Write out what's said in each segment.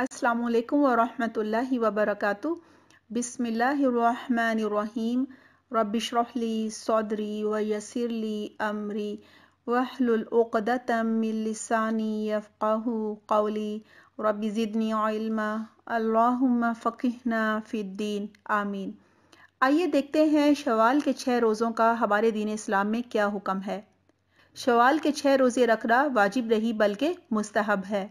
السلام علیکم ورحمۃ اللہ وبرکاتہ بسم اللہ الرحمن الرحیم لی امری سودری و من لسانی یفقہ قولی رب زدنی اللہم فقہنا فی الدین آمین آئیے دیکھتے ہیں شوال کے چھ روزوں کا ہمارے دین اسلام میں کیا حکم ہے شوال کے چھ روزے رکھنا واجب رہی بلکہ مستحب ہے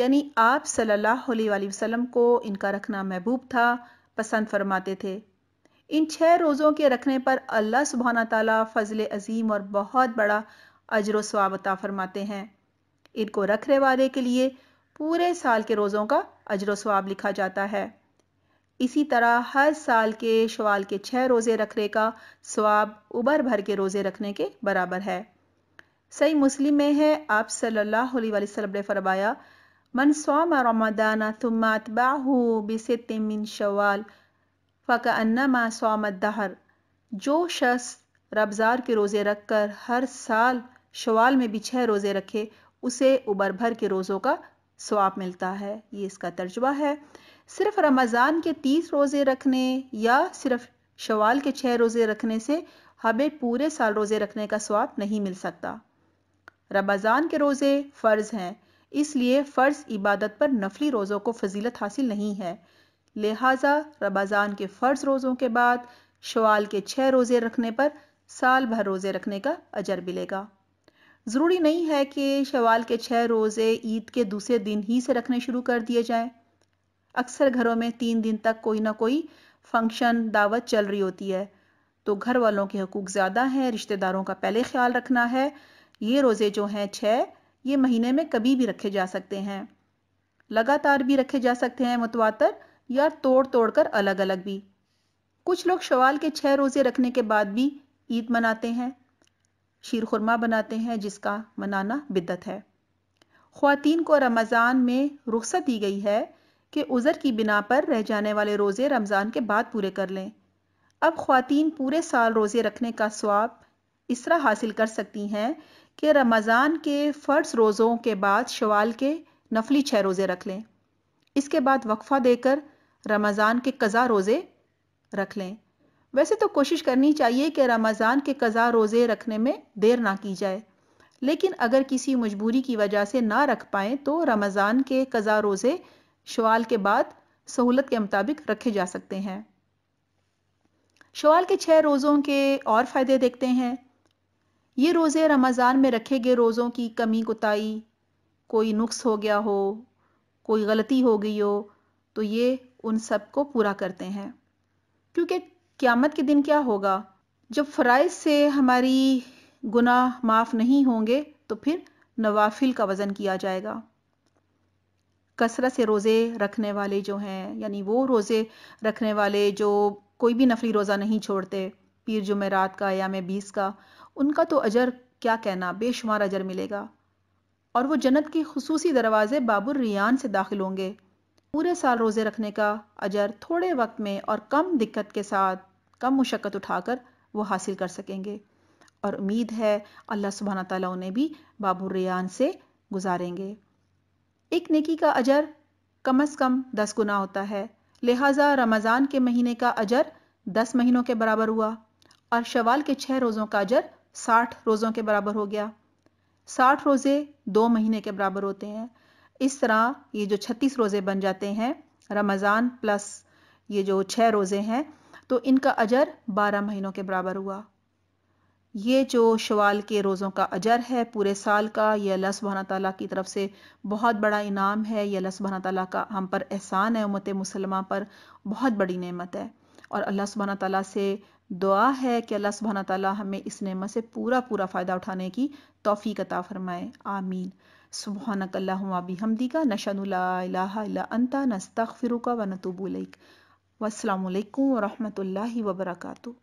یعنی آپ صلی اللہ علیہ وآلہ وسلم کو ان کا رکھنا محبوب تھا پسند فرماتے تھے ان چھ روزوں کے رکھنے پر اللہ سبحانہ تعالیٰ فضل عظیم اور بہت بڑا اجر و عطا فرماتے ہیں ان کو رکھنے والے کے لیے پورے سال کے روزوں کا اجر و سواب لکھا جاتا ہے اسی طرح ہر سال کے شوال کے چھ روزے رکھنے کا سواب ابھر بھر کے روزے رکھنے کے برابر ہے صحیح مسلم میں ہے آپ صلی اللہ علیہ وسلم نے فرمایا من صام رمضان ثم اتبعه بست من شوال فکانما صام الدہر جو شخص ربزار کے روزے رکھ کر ہر سال شوال میں بھی چھ روزے رکھے اسے ابر بھر کے روزوں کا سواب ملتا ہے یہ اس کا ترجمہ ہے صرف رمضان کے تیس روزے رکھنے یا صرف شوال کے چھ روزے رکھنے سے ہمیں پورے سال روزے رکھنے کا سواب نہیں مل سکتا رمضان کے روزے فرض ہیں اس لیے فرض عبادت پر نفلی روزوں کو فضیلت حاصل نہیں ہے لہٰذا ربازان کے فرض روزوں کے بعد شوال کے چھ روزے رکھنے پر سال بھر روزے رکھنے کا اجر ملے گا ضروری نہیں ہے کہ شوال کے چھ روزے عید کے دوسرے دن ہی سے رکھنے شروع کر دیے جائیں اکثر گھروں میں تین دن تک کوئی نہ کوئی فنکشن دعوت چل رہی ہوتی ہے تو گھر والوں کے حقوق زیادہ ہیں رشتہ داروں کا پہلے خیال رکھنا ہے یہ روزے جو ہیں چھ یہ مہینے میں کبھی بھی رکھے جا سکتے ہیں لگاتار بھی رکھے جا سکتے ہیں متواتر یا توڑ توڑ کر الگ الگ بھی بھی کچھ لوگ شوال کے کے روزے رکھنے بعد عید مناتے ہیں شیر خورما جس کا منانا بدت ہے خواتین کو رمضان میں رخصت دی گئی ہے کہ عذر کی بنا پر رہ جانے والے روزے رمضان کے بعد پورے کر لیں اب خواتین پورے سال روزے رکھنے کا سواب اس طرح حاصل کر سکتی ہیں کہ رمضان کے فرض روزوں کے بعد شوال کے نفلی چھ روزے رکھ لیں اس کے بعد وقفہ دے کر رمضان کے قضا روزے رکھ لیں ویسے تو کوشش کرنی چاہیے کہ رمضان کے قضا روزے رکھنے میں دیر نہ کی جائے لیکن اگر کسی مجبوری کی وجہ سے نہ رکھ پائیں تو رمضان کے قضا روزے شوال کے بعد سہولت کے مطابق رکھے جا سکتے ہیں شوال کے چھ روزوں کے اور فائدے دیکھتے ہیں یہ روزے رمضان میں رکھے گئے روزوں کی کمی کتائی کوئی نقص ہو گیا ہو کوئی غلطی ہو گئی ہو تو یہ ان سب کو پورا کرتے ہیں کیونکہ قیامت کے دن کیا ہوگا جب فرائض سے ہماری گناہ معاف نہیں ہوں گے تو پھر نوافل کا وزن کیا جائے گا کثرت سے روزے رکھنے والے جو ہیں یعنی وہ روزے رکھنے والے جو کوئی بھی نفلی روزہ نہیں چھوڑتے پیر جمعرات رات کا یا میں بیس کا ان کا تو اجر کیا کہنا بے شمار اجر ملے گا اور وہ جنت کی خصوصی دروازے بابر ریان سے داخل ہوں گے پورے سال روزے رکھنے کا اجر تھوڑے وقت میں اور کم دقت کے ساتھ کم مشقت اٹھا کر وہ حاصل کر سکیں گے اور امید ہے اللہ سبحانہ تعالیٰ انہیں بھی الریان سے گزاریں گے ایک نیکی کا اجر کم از کم دس گنا ہوتا ہے لہٰذا رمضان کے مہینے کا اجر دس مہینوں کے برابر ہوا اور شوال کے چھ روزوں کا اجر ساٹھ روزوں کے برابر ہو گیا ساٹھ روزے دو مہینے کے برابر ہوتے ہیں اس طرح یہ جو چھتیس روزے بن جاتے ہیں رمضان پلس یہ جو چھ روزے ہیں تو ان کا اجر بارہ مہینوں کے برابر ہوا یہ جو شوال کے روزوں کا اجر ہے پورے سال کا یہ اللہ سبحانہ تعالیٰ کی طرف سے بہت بڑا انعام ہے یہ اللہ سبحانہ تعالیٰ کا ہم پر احسان ہے امت مسلمہ پر بہت بڑی نعمت ہے اور اللہ سبحانہ تعالیٰ سے دعا ہے کہ اللہ سبحانہ تعالی ہمیں اس نعمت سے پورا پورا فائدہ اٹھانے کی توفیق عطا فرمائے آمین سبحانک اللہم و بحمدیکا نشان لا الہ الا انتا نستغفرکا و نتوبو لیک والسلام علیکم ورحمت اللہ وبرکاتہ